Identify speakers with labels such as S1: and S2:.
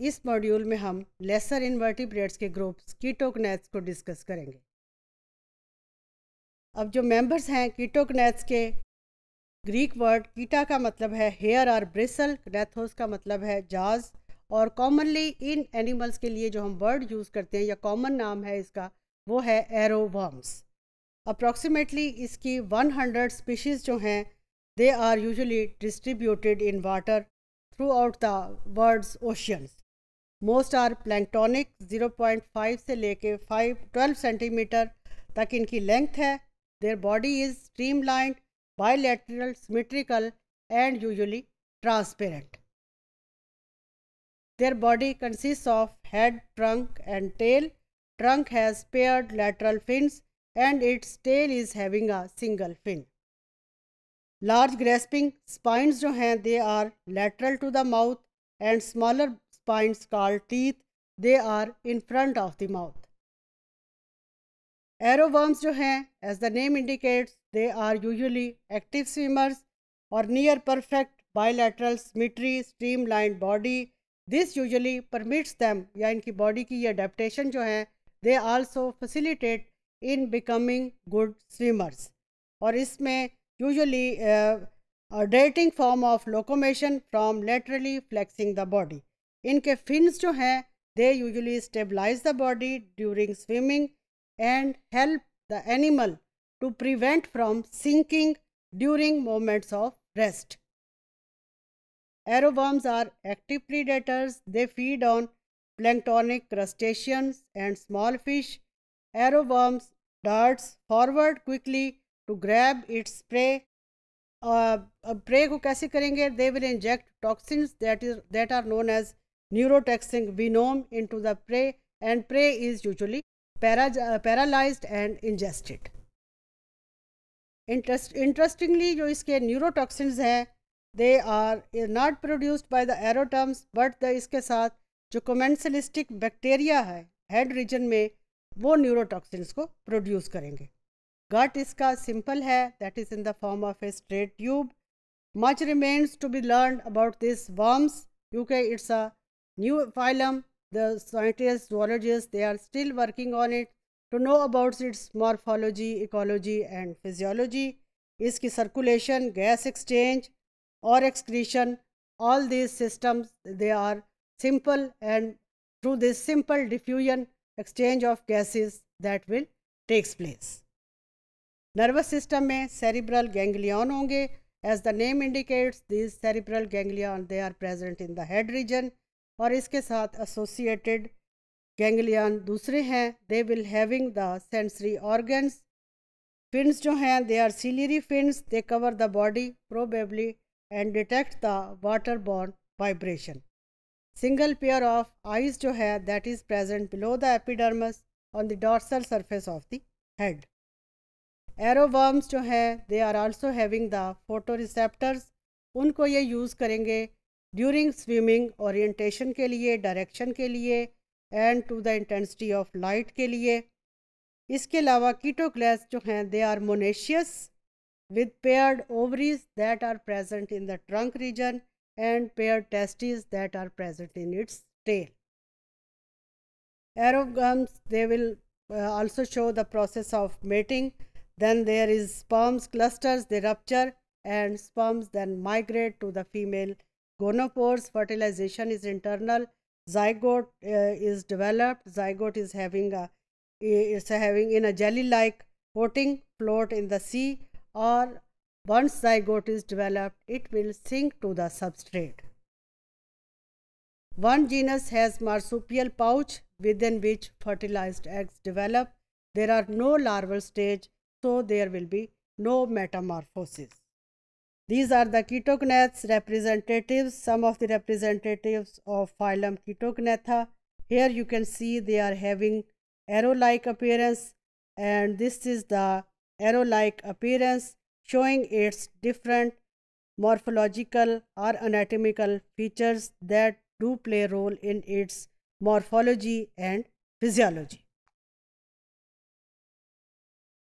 S1: इस मॉड्यूल में हम लेसर इन्वर्टिब्रेट्स के ग्रुप्स कीटोकनेट्स को डिस्कस करेंगे अब जो मेंबर्स हैं कीटोकनेट्स के ग्रीक वर्ड कीटा का मतलब है हेयर और ब्रिसल नेथोस का मतलब है जाज और कॉमनली इन एनिमल्स के लिए जो हम वर्ड यूज़ करते हैं या कॉमन नाम है इसका वो है एरो वर्म्स अप्रॉक्सीमेटली इसकी 100 स्पीशीज़ जो हैं they are usually distributed in water throughout the world's oceans most are planktonic 0.5 से लेके 5 12 सेंटीमीटर तक इनकी लेंथ है their body is streamline bilateral symmetrical and usually transparent their body consist of head trunk and tail trunk has paired lateral fin and its tail is having a single fin large grasping spines जो हैं they are lateral to the mouth and smaller spines called teeth. They are in front of the mouth. Arrow worms जो हैं as the name indicates they are usually active swimmers और near perfect bilateral symmetry streamline body this usually permits them या इनकी बॉडी की ये adaptation जो है they also facilitate in becoming good swimmers और इसमें usually darting form of locomotion from laterally flexing the body इनके फिन्स जो हैं they usually stabilize the body during swimming and help the animal to prevent from sinking during moments of rest arrow worms are active predators they feed on planktonic crustaceans and small fish arrow worms darts forward quickly to grab its spray prey को कैसे करेंगे they will inject toxins that is that are known as neurotoxin venom into the prey and prey is usually paralyzed and ingested. Interestingly जो इसके neurotoxins हैं they are not produced by the arrow worms but the इसके साथ जो commensalistic bacteria है head region में वो neurotoxins को प्रोड्यूस करेंगे गट इसका सिंपल है that is in the form of a straight tube much remains to be learn about this worms क्योंकि it's a New phylum, the scientists, zoologists, they are still working on it to know about its morphology, ecology and physiology, इसकी circulation, gas exchange or excretion, all these systems, they are simple and through this simple diffusion exchange of gases that will takes place. Nervous system may cerebral ganglion होंगे as the name indicates these cerebral ganglion they are present in the head region और इसके साथ associated ganglion दूसरे हैं they will having the sensory organs fins जो हैं they are ciliary fins they cover the body probably and detect the water borne vibration single pair of eyes जो है that is present below the epidermis on the dorsal surface of the head arrow worms जो हैं they are also having the photoreceptors उनको ये use करेंगे during swimming orientation के लिए direction के लिए and to the intensity of light के लिए इसके अलावा कीटोग्लैस जो हैं they are monoecious with paired ovaries that are present in the trunk region and paired testes that are present in its tail arrow worms they will also show the process of mating then there is sperms clusters they rupture and sperms then migrate to the female Gonopore's fertilization is internal. Zygote uh, is developed. Zygote is having a is having in a jelly-like coating, float in the sea, or once zygote is developed, it will sink to the substrate. One genus has marsupial pouch within which fertilized eggs develop. There are no larval stage, so there will be no metamorphosis. These are the ketochnetes representatives, some of the representatives of phylum Ketocnatha. Here you can see they are having arrow-like appearance and this is the arrow-like appearance showing its different morphological or anatomical features that do play a role in its morphology and physiology.